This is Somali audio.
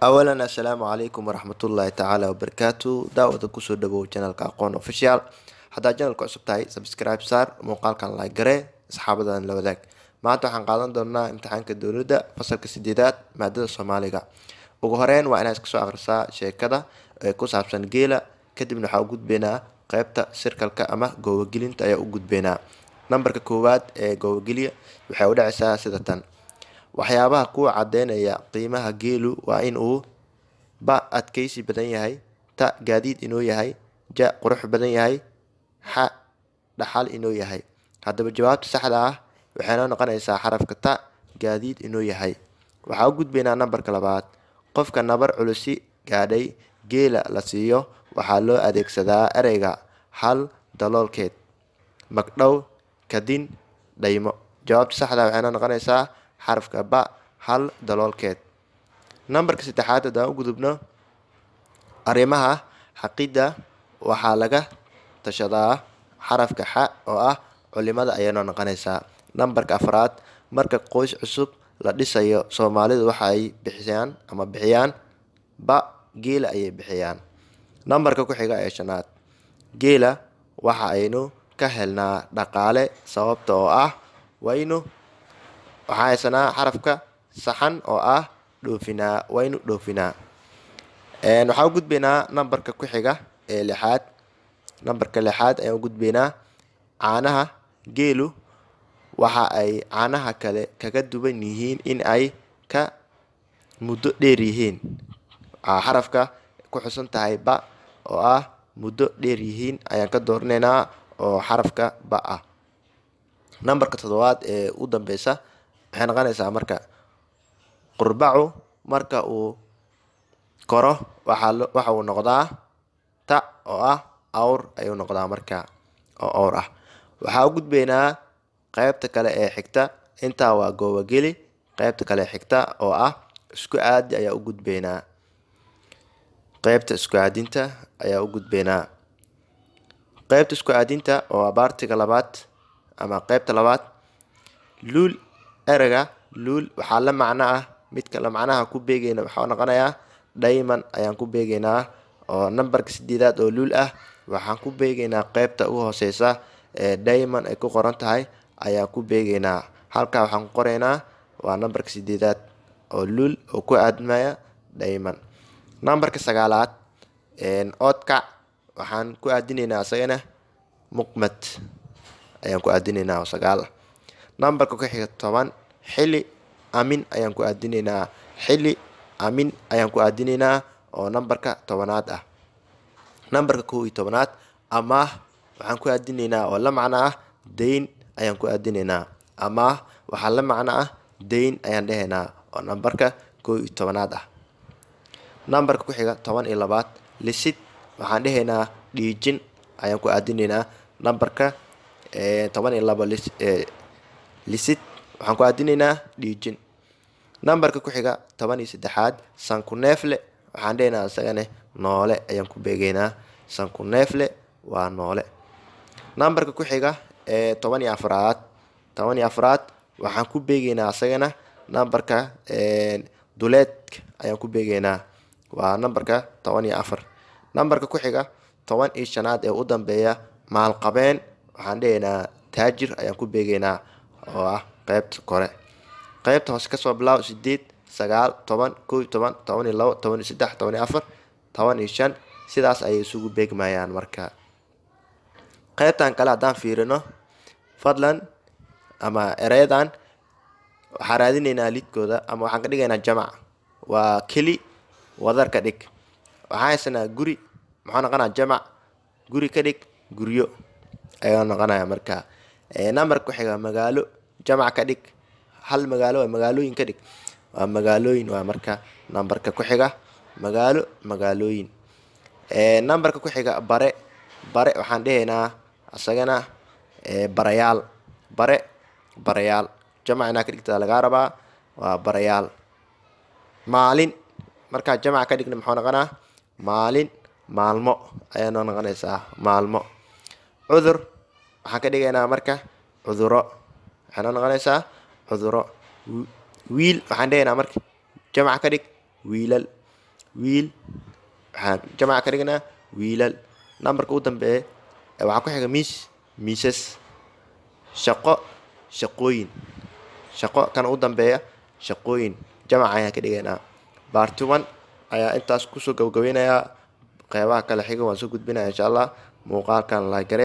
awalan asalaamu calaykum waraxmatullaahi tacaala wabarakaatu daawada kusoo dhawow janalka aqoon official haddaad janalka cusub tahay subscribe saar muuqaalkan laag garee asxaabadan la wadaag maanta waxaan qaadan doonaa imtixaanka dowladda fasalka sideedaad maadada soomaaliga ugu horeyn waa inaa iska soo akhrisaa sheekada ee ku saabsan geela kadibna waxaa u gudbeynaa qeybta sirkalka ama goobagelinta ayaa u gudbeynaa nambarka koowaad ee goobageliya waxay u dhacaysaa sida tan waxyaabaha kuwa cadeynaya qiimaha geelu waa in uu ba adkeysi badan yahay ta gaadiid inuu yahay ja qurux badan yahay xa dhaxal inuu yahay haddaba jawaabta saxda ah waxay noo noqonaysaa xarafka ta gaadiid inuu yahay waxaa u gudbaynaa nambarka labaad qofka nabar culusi gaadhay geela la siiyo waxaa loo adeegsadaa ereyga hal daloolkeed magdhow kadin dhaymo jawaabta saxda ah waxay noo noqonaysaa xarafka ba hal daloolkeed nambarka saddexaad haddaan u gudubno arrimaha xaqidda waxaa laga tashadaa xarafka xa oo ah culimada ayaynoo noqonaysaa nambarka afraad marka qoys cusub la dhisayo soomaalidu waxa ay bixisaan ama bixiyaan ba geela ayay bixiyaan nambarka ku xiga ee shanaad geela waxa aynu ka helnaa dhaqaale sababta oo ah waynu waxaa haysanaa xarafka saxan oo ah dhoofinaa waa dhoofinaa waxaa u gudbaynaa nambarka ku xiga ee lixaad nambarka lixaad ayaan u gudbaynaa caanaha geelu waxa ay caanaha kale kaga duwan yihiin in ay ka muddo dheer yihiin ah, xarafka ku xusan tahay ba oo ah muddo dheer yihiin ayaan ka dooranaynaa oo xarafka ba ah nambarka toddobaad ee u dambeysa maxay noqonaysaa marka qurbacu marka uu koro waxa uu noqdaa ta oo ah awr ayuu noqdaa marka oo awr ah waxaa u gudbaynaa qaybta kale ee xigta intaa waa goobageli qeybta kale xigta oo ah isku aadi ayaa u gudbaynaa qaybta isku aadinta ayaa u gudbaynaa qaybta isku aadinta oo abaartiga labaad ama qeybta labaad luul ereyga luul waxaa la macno ah midka la macnaha ku beegayna waxaa noqonayaa dayman ayaan ku beegaynaa oo nambarka sideedaad oo luul ah waxaan ku beegaynaa qeybta u hooseysa ee dayman ay ku qoran tahay ayaan ku beegaynaa halkaa waxaan ku qoraynaa waa nambarka sideedaad oo luul oo ku aadmaya dayman nambarka sagaalaad oodkac waxaan ku aadinaynaa isagana muqmad ayaan ku aadinaynaa oo sagaal nambarka ku xiga toban xili amin ayaan ku aadinaynaa xili amin ayaan ku aadinaynaa oo nambarka tobanaad ah nambarka kow iyo tobanaad amaah waxaan ku aadinaynaa oo la macno ah dayn ayaan ku aadinaynaa amaah waxaa la macno ah dayn ayaan dhehaynaa oo nambarka kow iyo tobanaad ah nambarka ku xiga toban iyo labaad lisid waxaan dhehaynaa dhiijin ayaan ku aadinaynaa nambarka eh, toban iyo laba eh, lisid waxaan ku aadinaynaa dhiijin nambarka ku xiga toban iyo saddexaad sankuneefle waxaan dhehnaa isagane noole ayaan ku beegeynaa sankuneefle waa noole nambarka ku xiga ee toban iyo afraad toban iyo afraad waxaan ku beegeynaa isagana nambarka duleedka ayaan ku beegeynaa waa nambarka toban iyo afar nambarka ku xiga toban iyo shanaad ee u dambeeya maalqabeen waxaan dhehaynaa taajir ayaan ku beegeynaa oo ah qaybta kore qaybta hoose kasoo bilaab sideed sagaal toban ko toban toban iyo labo toban iyo saddex toban iyo afar toban iyo shan sidaas ayay isugu beegmayaan marka qaybtan kale haddaan fiirino fadlan ama ereyadan waxaa raadineynaa liidkooda ama waxaan ka dhigaynaa jamac waa keli wadar ka dhig waxaan haysanaa guri muxuu noqonaa jamac guri ka dhig guryo ayaa noqonaya marka eh, nambarka ku xiga magaalo jamac ka dhig hal magaalo waa magaalooyin ka dhig waa magaalooyin waa marka nambarka ku xiga magaalo magaalooyin nambarka ku xiga bare bare waxaan dhehaynaa isagana barayaal bare barayaal jamac inaa ka dhigta lagaa rabaa waa barayaal maalin markaa jamac ka dhigna muxuu noqonaa maalin maalmo ayaa noo noqonaysaa maalmo cudur waxaan ka dhigaynaa marka cuduro maxaana noqonaysaa cuduro wiil waxaan dhehaynaa marka jamac ka dhig wiilal wiil waxaan jamaca ka dhignaa wiilal nambarka u dambeeye waxaa ku xiga miis miisas shaqo shaqooyin shaqo kan u dambeeya shaqooyin jamac ayaan ka dhigaynaa baarti one ayaa intaas kusoo gabagabaynayaa qeybaha kale xiga waan soo gudbinaya insha allah muuqaalkan laagare